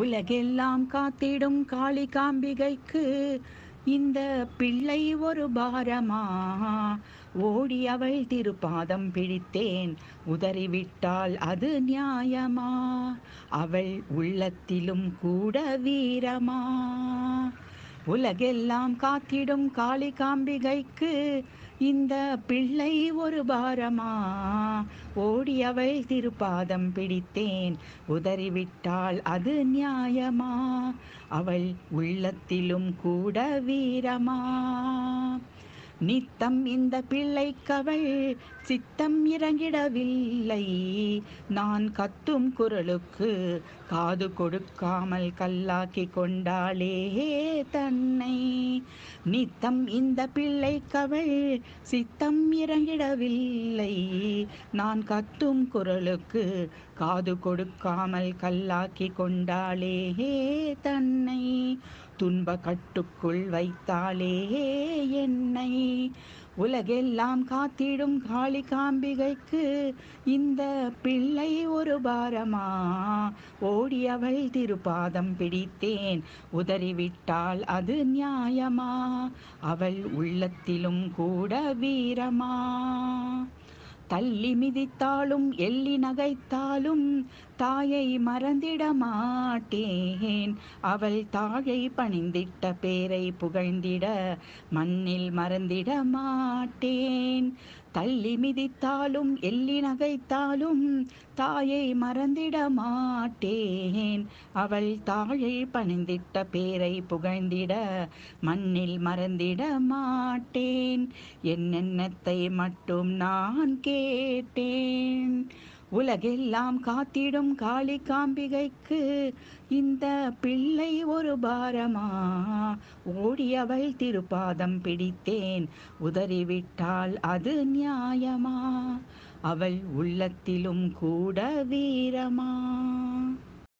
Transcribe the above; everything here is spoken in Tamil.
உலகெல்லாம் காத்திடும் காளி காம்பிகைக்கு இந்த பிள்ளை ஒரு பாரமா ஓடி அவள் திருப்பாதம் பிடித்தேன் உதறிவிட்டால் அது நியாயமா அவள் உள்ளத்திலும் கூட வீரமா உலகெல்லாம் காத்திடும் காளி காம்பிகைக்கு இந்த பிள்ளை ஒரு பாரமா ஓடியவள் திருப்பாதம் பிடித்தேன் உதறிவிட்டாள் அது நியாயமா அவள் உள்ளத்திலும் கூட வீரமா நித்தம் இந்த பிள்ளைக்கவள் சித்தம் இறங்கிடவில்லை நான் கத்தும் குரலுக்கு காது கொடுக்காமல் கல்லாக்கி கொண்டாளே தன்னை நித்தம் இந்த கவள் சித்தம் இறங்கிடவில்லை நான் கத்தும் குரலுக்கு காது கொடுக்காமல் கல்லாக்கி கொண்டாளே தன்னை துன்ப கட்டுக்குள் வைத்தாளே என்னை உலகெல்லாம் காத்திடும் காளி காம்பிகைக்கு இந்த பிள்ளை ஒரு பாரமா ஓடியவள் திருப்பாதம் பிடித்தேன் உதறிவிட்டால் அது நியாயமா அவள் உள்ளத்திலும் கூட வீரமா தள்ளி மிதித்தாலும் எள்ளி நகைத்தாலும் தாயை மறந்திட மாட்டேன் அவள் தாழை பணிந்திட்ட பேரை புகழ்ந்திட மண்ணில் மறந்திட மாட்டேன் தள்ளி மிதித்தாலும் எள்ளி நகைத்தாலும் தாயை மறந்திட மாட்டேன் அவள் தாழை பணிந்திட்ட பேரை புகழ்ந்திட மண்ணில் மறந்திட மாட்டேன் என்னென்னத்தை மட்டும் நான் கே கேட்டேன் உலகெல்லாம் காத்திடும் காளி காம்பிகைக்கு இந்த பிள்ளை ஒரு பாரமா ஓடியவள் திருப்பாதம் பிடித்தேன் உதறிவிட்டால் அது நியாயமா அவள் உள்ளத்திலும் கூட வீரமா